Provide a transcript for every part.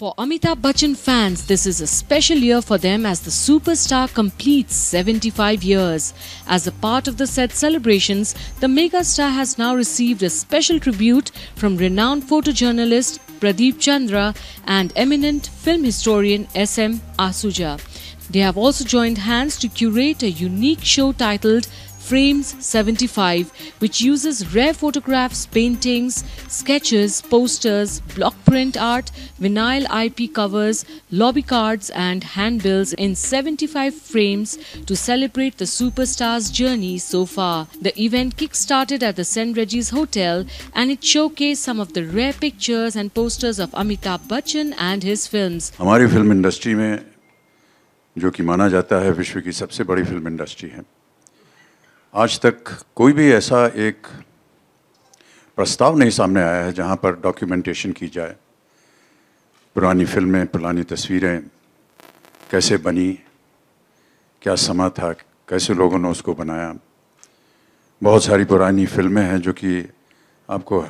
For Amitabh Bachchan fans, this is a special year for them as the superstar completes 75 years. As a part of the said celebrations, the megastar has now received a special tribute from renowned photojournalist Pradeep Chandra and eminent film historian S.M. Asuja. They have also joined hands to curate a unique show titled Frames 75, which uses rare photographs, paintings, sketches, posters, block print art, vinyl IP covers, lobby cards, and handbills in 75 frames to celebrate the superstar's journey so far. The event kick-started at the St. Regis Hotel and it showcased some of the rare pictures and posters of Amitabh Bachchan and his films. Our film industry, which is कि माना जाता है आज तक कोई भी ऐसा एक प्रस्ताव नहीं सामने आया है जहाँ पर डॉक्यूमेंटेशन की जाए पुरानी फिल्में पुरानी तस्वीरें कैसे बनी क्या समा था कैसे लोगों ने उसको बनाया बहुत सारी पुरानी फिल्में हैं जो कि आपको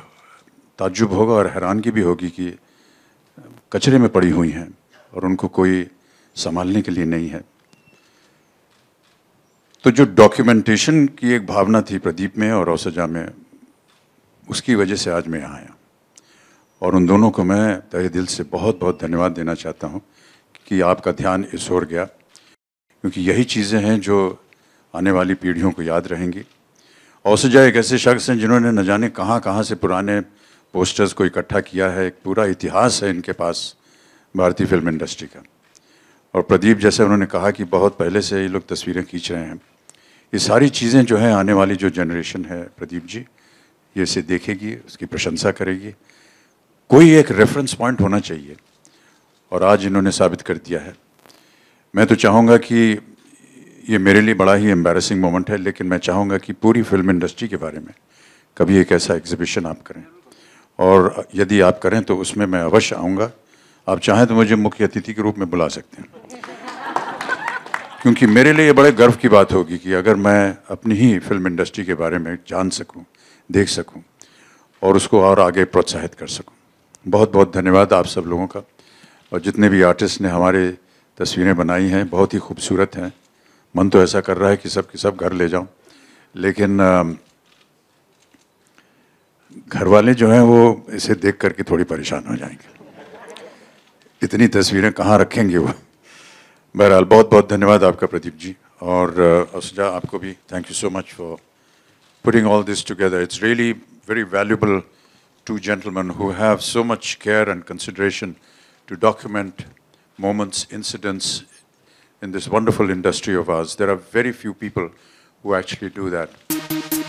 ताज्जुब होगा और हैरानगी भी होगी कि कचरे में पड़ी हुई हैं और उनको कोई संभालने के लिए नहीं है तो जो डॉक्यूमेंटेशन की एक भावना थी प्रदीप में और औसजा में उसकी वजह से आज मैं यहाँ आया और उन दोनों को मैं तहे दिल से बहुत बहुत धन्यवाद देना चाहता हूँ कि आपका ध्यान इस ओर गया क्योंकि यही चीज़ें हैं जो आने वाली पीढ़ियों को याद रहेंगी औसजा एक ऐसे शख्स हैं जिन्होंने न जाने कहाँ कहाँ से पुराने पोस्टर्स को इकट्ठा किया है एक पूरा इतिहास है इनके पास भारतीय फिल्म इंडस्ट्री का और प्रदीप जैसे उन्होंने कहा कि बहुत पहले से ये लोग तस्वीरें खींच रहे हैं ये सारी चीज़ें जो हैं आने वाली जो जनरेशन है प्रदीप जी ये इसे देखेगी उसकी प्रशंसा करेगी कोई एक रेफरेंस पॉइंट होना चाहिए और आज इन्होंने साबित कर दिया है मैं तो चाहूँगा कि ये मेरे लिए बड़ा ही एम्बेरसिंग मोमेंट है लेकिन मैं चाहूँगा कि पूरी फिल्म इंडस्ट्री के बारे में कभी एक ऐसा एग्जीबिशन आप करें और यदि आप करें तो उसमें मैं अवश्य आऊँगा आप चाहें तो मुझे मुख्य अतिथि के रूप में बुला सकते हैं क्योंकि मेरे लिए बड़े गर्व की बात होगी कि अगर मैं अपनी ही फिल्म इंडस्ट्री के बारे में जान सकूं, देख सकूं और उसको और आगे प्रोत्साहित कर सकूं। बहुत बहुत धन्यवाद आप सब लोगों का और जितने भी आर्टिस्ट ने हमारे तस्वीरें बनाई हैं बहुत ही खूबसूरत हैं मन तो ऐसा कर रहा है कि सब की सब घर ले जाऊँ लेकिन घर वाले जो हैं वो इसे देख करके थोड़ी परेशान हो जाएंगे इतनी तस्वीरें कहाँ रखेंगे वो बहरहाल बहुत बहुत धन्यवाद आपका प्रदीप जी और असजा आपको भी thank you so much for putting all this together. It's really very valuable to gentlemen who have so much care and consideration to document moments, incidents in this wonderful industry of ours. There are very few people who actually do that.